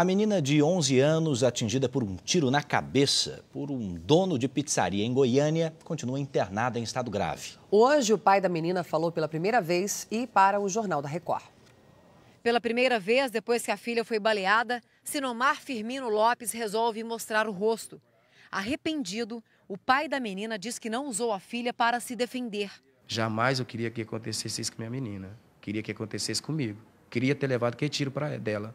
A menina de 11 anos, atingida por um tiro na cabeça por um dono de pizzaria em Goiânia, continua internada em estado grave. Hoje, o pai da menina falou pela primeira vez e para o Jornal da Record. Pela primeira vez, depois que a filha foi baleada, Sinomar Firmino Lopes resolve mostrar o rosto. Arrependido, o pai da menina diz que não usou a filha para se defender. Jamais eu queria que acontecesse isso com minha menina. Queria que acontecesse comigo. Queria ter levado que tiro para dela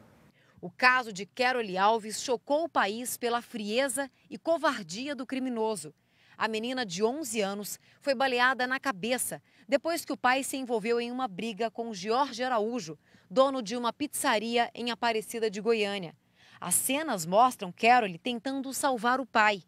o caso de Carol Alves chocou o país pela frieza e covardia do criminoso. A menina de 11 anos foi baleada na cabeça depois que o pai se envolveu em uma briga com Jorge Araújo, dono de uma pizzaria em Aparecida de Goiânia. As cenas mostram Carol tentando salvar o pai.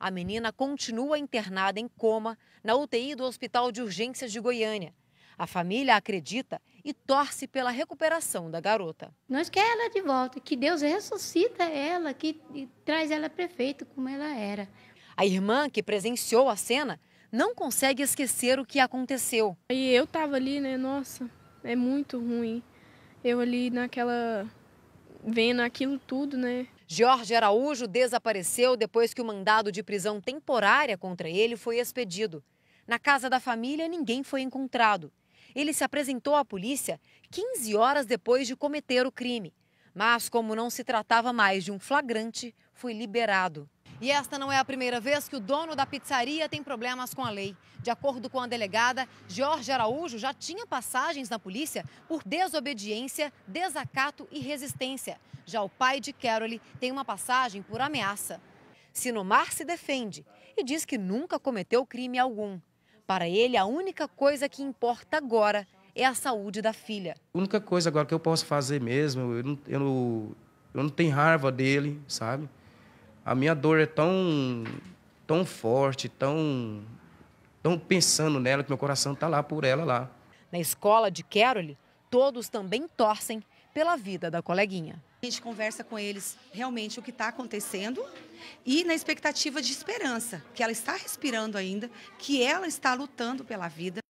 A menina continua internada em coma na UTI do Hospital de Urgências de Goiânia. A família acredita e torce pela recuperação da garota. Nós queremos ela de volta, que Deus ressuscita ela, que traz ela perfeita como ela era. A irmã que presenciou a cena não consegue esquecer o que aconteceu. E eu tava ali, né? Nossa, é muito ruim. Eu ali naquela vendo aquilo tudo, né? Jorge Araújo desapareceu depois que o mandado de prisão temporária contra ele foi expedido. Na casa da família, ninguém foi encontrado. Ele se apresentou à polícia 15 horas depois de cometer o crime. Mas, como não se tratava mais de um flagrante, foi liberado. E esta não é a primeira vez que o dono da pizzaria tem problemas com a lei. De acordo com a delegada, Jorge Araújo já tinha passagens na polícia por desobediência, desacato e resistência. Já o pai de Carole tem uma passagem por ameaça. Sinomar se defende e diz que nunca cometeu crime algum. Para ele, a única coisa que importa agora é a saúde da filha. A única coisa agora que eu posso fazer mesmo, eu não, eu não, eu não tenho raiva dele, sabe? A minha dor é tão, tão forte, tão, tão pensando nela, que meu coração está lá por ela lá. Na escola de Carole, todos também torcem pela vida da coleguinha. A gente conversa com eles realmente o que está acontecendo e na expectativa de esperança, que ela está respirando ainda, que ela está lutando pela vida.